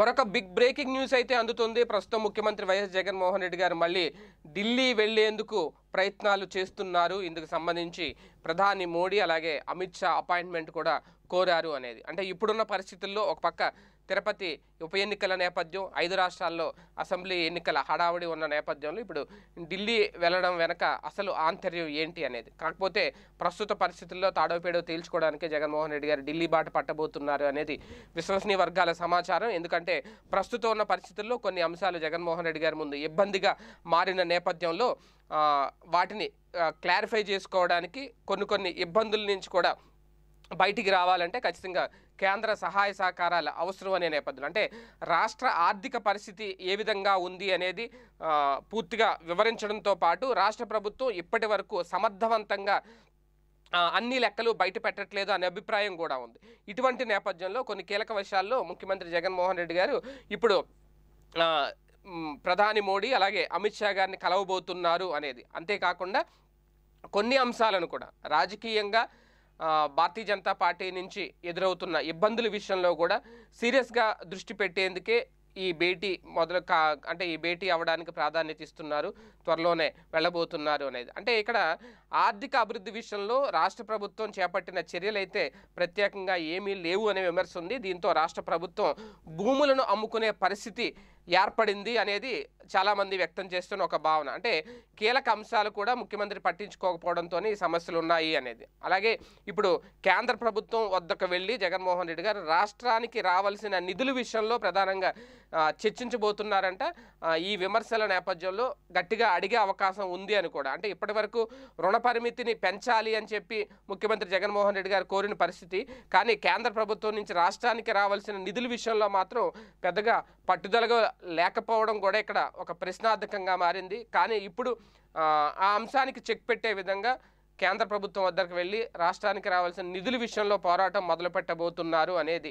మరొక big breaking news అయితే అందుతుంది ప్రస్తుతం ముఖ్యమంత్రి వైఎస్ జగన్మోహన్ రెడ్డి గారు మళ్ళీ ఢిల్లీ వెళ్లేందుకు ప్రయత్నాలు చేస్తున్నారు ఇందుకు సంబంధించి ప్రధాని మోడీ అలాగే అమిత్ షా అపాయింట్మెంట్ కూడా కోరారు అనేది అంటే ఇప్పుడున్న పరిస్థితుల్లో ఒక పక్క తిరుపతి ఉప ఎన్నికల నేపథ్యం ఐదు రాష్ట్రాల్లో అసెంబ్లీ ఎన్నికల హడావుడి ఉన్న నేపథ్యంలో ఇప్పుడు ఢిల్లీ వెళ్ళడం వెనక అసలు ఆంతర్యం ఏంటి అనేది కాకపోతే ప్రస్తుత పరిస్థితుల్లో తాడోపేడో తేల్చుకోవడానికి జగన్మోహన్ రెడ్డి గారు ఢిల్లీ బాట పట్టబోతున్నారు అనేది విశ్వసనీయ వర్గాల సమాచారం ఎందుకంటే ప్రస్తుతం ఉన్న పరిస్థితుల్లో కొన్ని అంశాలు జగన్మోహన్ రెడ్డి గారి ముందు ఇబ్బందిగా మారిన నేపథ్యంలో వాటిని క్లారిఫై చేసుకోవడానికి కొన్ని కొన్ని ఇబ్బందుల నుంచి కూడా బయటికి రావాలంటే ఖచ్చితంగా కేంద్ర సహాయ సహకారాలు అవసరం అనే నేపథ్యంలో అంటే రాష్ట్ర ఆర్థిక పరిస్థితి ఏ విధంగా ఉంది అనేది పూర్తిగా వివరించడంతో పాటు రాష్ట్ర ప్రభుత్వం ఇప్పటి సమర్థవంతంగా అన్ని లెక్కలు బయట పెట్టట్లేదు అనే అభిప్రాయం కూడా ఉంది ఇటువంటి నేపథ్యంలో కొన్ని కీలక విషయాల్లో ముఖ్యమంత్రి జగన్మోహన్ రెడ్డి గారు ఇప్పుడు ప్రధాని మోడీ అలాగే అమిత్ షా గారిని కలవబోతున్నారు అనేది అంతేకాకుండా కొన్ని అంశాలను కూడా రాజకీయంగా భారతీయ జనతా పార్టీ నుంచి ఎదురవుతున్న ఇబ్బందుల విషయంలో కూడా సీరియస్గా దృష్టి పెట్టేందుకే ఈ భేటీ మొదలు కా అంటే ఈ భేటీ అవ్వడానికి ప్రాధాన్యత ఇస్తున్నారు త్వరలోనే వెళ్ళబోతున్నారు అనేది అంటే ఇక్కడ ఆర్థిక అభివృద్ధి విషయంలో రాష్ట్ర ప్రభుత్వం చేపట్టిన చర్యలైతే ప్రత్యేకంగా ఏమీ లేవు అనే విమర్శ ఉంది దీంతో రాష్ట్ర ప్రభుత్వం భూములను అమ్ముకునే పరిస్థితి ఏర్పడింది అనేది చాలామంది వ్యక్తం చేస్తున్న ఒక భావన అంటే కీలక అంశాలు కూడా ముఖ్యమంత్రి పట్టించుకోకపోవడంతో ఈ సమస్యలు ఉన్నాయి అనేది అలాగే ఇప్పుడు కేంద్ర ప్రభుత్వం వద్దకు వెళ్ళి జగన్మోహన్ రెడ్డి గారు రాష్ట్రానికి రావాల్సిన నిధుల విషయంలో ప్రధానంగా చర్చించబోతున్నారంట ఈ విమర్శల నేపథ్యంలో గట్టిగా అడిగే అవకాశం ఉంది అని కూడా అంటే ఇప్పటి వరకు రుణ పరిమితిని పెంచాలి అని చెప్పి ముఖ్యమంత్రి జగన్మోహన్ రెడ్డి గారు కోరిన పరిస్థితి కానీ కేంద్ర ప్రభుత్వం నుంచి రాష్ట్రానికి రావాల్సిన నిధుల విషయంలో మాత్రం పెద్దగా పట్టుదలగా లేకపోవడం కూడా ఇక్కడ ఒక ప్రశ్నార్థకంగా మారింది కానీ ఇప్పుడు ఆ అంశానికి చెక్ పెట్టే విధంగా కేంద్ర ప్రభుత్వం వద్దకు వెళ్ళి రాష్ట్రానికి రావాల్సిన నిధుల విషయంలో పోరాటం మొదలుపెట్టబోతున్నారు అనేది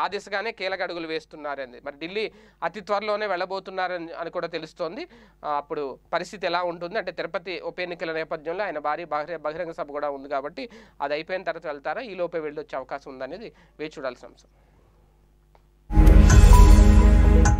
ఆ దిశగానే కీలక అడుగులు వేస్తున్నారని మరి ఢిల్లీ అతి త్వరలోనే వెళ్ళబోతున్నారని అని కూడా తెలుస్తోంది అప్పుడు పరిస్థితి ఎలా ఉంటుంది అంటే తిరుపతి ఉప ఎన్నికల నేపథ్యంలో ఆయన భారీ బహిరంగ సభ కూడా ఉంది కాబట్టి అది అయిపోయిన తర్వాత వెళ్తారా ఈ లోపే వచ్చే అవకాశం ఉందనేది వేచి చూడాల్సిన అంశం